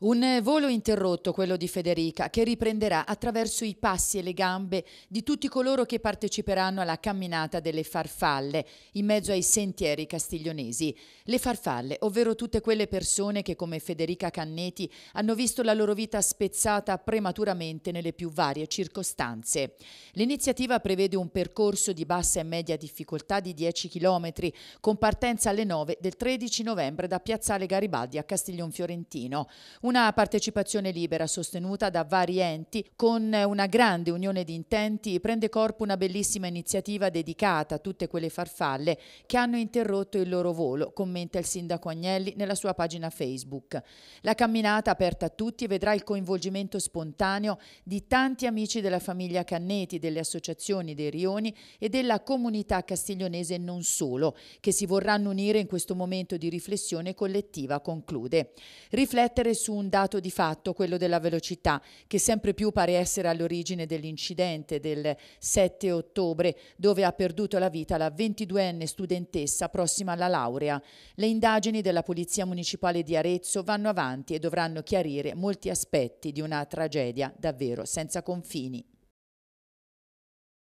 Un volo interrotto, quello di Federica, che riprenderà attraverso i passi e le gambe di tutti coloro che parteciperanno alla camminata delle farfalle in mezzo ai sentieri castiglionesi. Le farfalle, ovvero tutte quelle persone che come Federica Canneti hanno visto la loro vita spezzata prematuramente nelle più varie circostanze. L'iniziativa prevede un percorso di bassa e media difficoltà di 10 km con partenza alle 9 del 13 novembre da Piazzale Garibaldi a Castiglion Fiorentino una partecipazione libera sostenuta da vari enti con una grande unione di intenti prende corpo una bellissima iniziativa dedicata a tutte quelle farfalle che hanno interrotto il loro volo, commenta il sindaco Agnelli nella sua pagina Facebook. La camminata aperta a tutti vedrà il coinvolgimento spontaneo di tanti amici della famiglia Canneti, delle associazioni dei Rioni e della comunità castiglionese e non solo, che si vorranno unire in questo momento di riflessione collettiva, conclude. Riflettere su un dato di fatto, quello della velocità, che sempre più pare essere all'origine dell'incidente del 7 ottobre, dove ha perduto la vita la 22enne studentessa prossima alla laurea. Le indagini della Polizia Municipale di Arezzo vanno avanti e dovranno chiarire molti aspetti di una tragedia davvero senza confini.